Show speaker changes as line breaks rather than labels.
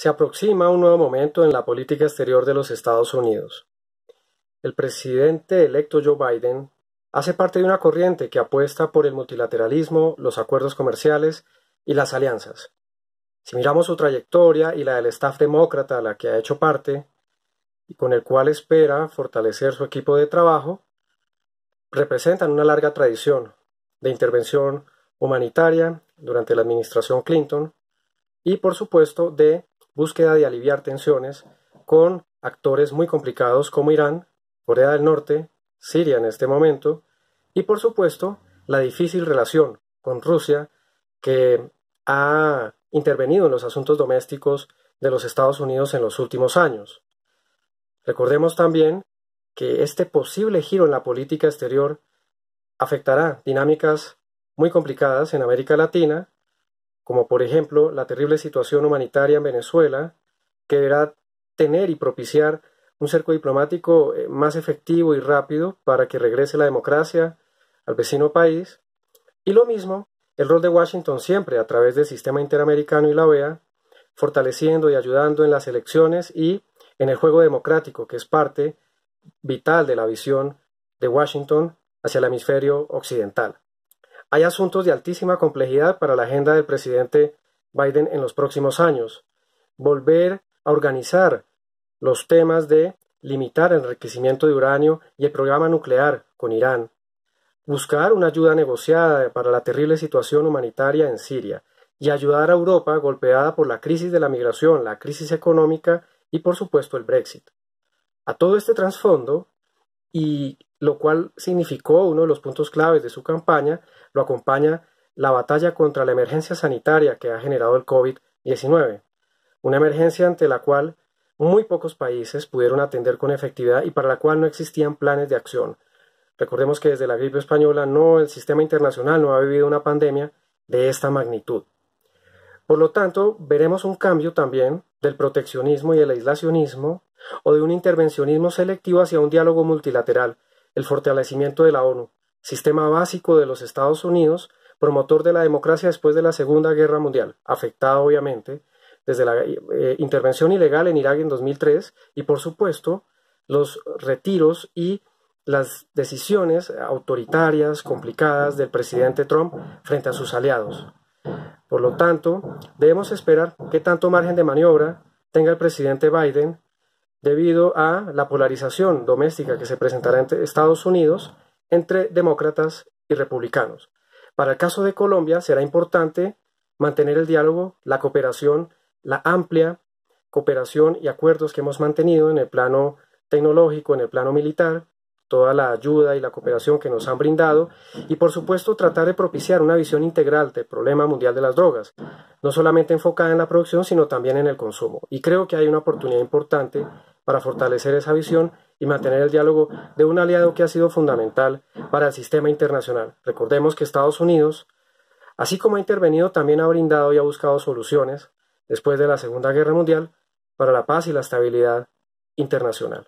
Se aproxima un nuevo momento en la política exterior de los Estados Unidos. El presidente electo Joe Biden hace parte de una corriente que apuesta por el multilateralismo, los acuerdos comerciales y las alianzas. Si miramos su trayectoria y la del staff demócrata a la que ha hecho parte, y con el cual espera fortalecer su equipo de trabajo, representan una larga tradición de intervención humanitaria durante la administración Clinton y, por supuesto, de búsqueda de aliviar tensiones con actores muy complicados como Irán, Corea del Norte, Siria en este momento, y por supuesto la difícil relación con Rusia que ha intervenido en los asuntos domésticos de los Estados Unidos en los últimos años. Recordemos también que este posible giro en la política exterior afectará dinámicas muy complicadas en América Latina como por ejemplo la terrible situación humanitaria en Venezuela, que deberá tener y propiciar un cerco diplomático eh, más efectivo y rápido para que regrese la democracia al vecino país. Y lo mismo, el rol de Washington siempre a través del sistema interamericano y la OEA, fortaleciendo y ayudando en las elecciones y en el juego democrático, que es parte vital de la visión de Washington hacia el hemisferio occidental. Hay asuntos de altísima complejidad para la agenda del presidente Biden en los próximos años. Volver a organizar los temas de limitar el enriquecimiento de uranio y el programa nuclear con Irán. Buscar una ayuda negociada para la terrible situación humanitaria en Siria y ayudar a Europa golpeada por la crisis de la migración, la crisis económica y por supuesto el Brexit. A todo este trasfondo y lo cual significó uno de los puntos claves de su campaña, lo acompaña la batalla contra la emergencia sanitaria que ha generado el COVID-19, una emergencia ante la cual muy pocos países pudieron atender con efectividad y para la cual no existían planes de acción. Recordemos que desde la gripe española no el sistema internacional no ha vivido una pandemia de esta magnitud. Por lo tanto, veremos un cambio también del proteccionismo y el aislacionismo o de un intervencionismo selectivo hacia un diálogo multilateral el fortalecimiento de la ONU, sistema básico de los Estados Unidos, promotor de la democracia después de la Segunda Guerra Mundial, afectado obviamente desde la eh, intervención ilegal en Irak en 2003 y por supuesto los retiros y las decisiones autoritarias complicadas del presidente Trump frente a sus aliados. Por lo tanto, debemos esperar qué tanto margen de maniobra tenga el presidente Biden debido a la polarización doméstica que se presentará en Estados Unidos entre demócratas y republicanos. Para el caso de Colombia será importante mantener el diálogo, la cooperación, la amplia cooperación y acuerdos que hemos mantenido en el plano tecnológico, en el plano militar, toda la ayuda y la cooperación que nos han brindado y por supuesto tratar de propiciar una visión integral del problema mundial de las drogas, no solamente enfocada en la producción, sino también en el consumo. Y creo que hay una oportunidad importante para fortalecer esa visión y mantener el diálogo de un aliado que ha sido fundamental para el sistema internacional. Recordemos que Estados Unidos, así como ha intervenido, también ha brindado y ha buscado soluciones después de la Segunda Guerra Mundial para la paz y la estabilidad internacional.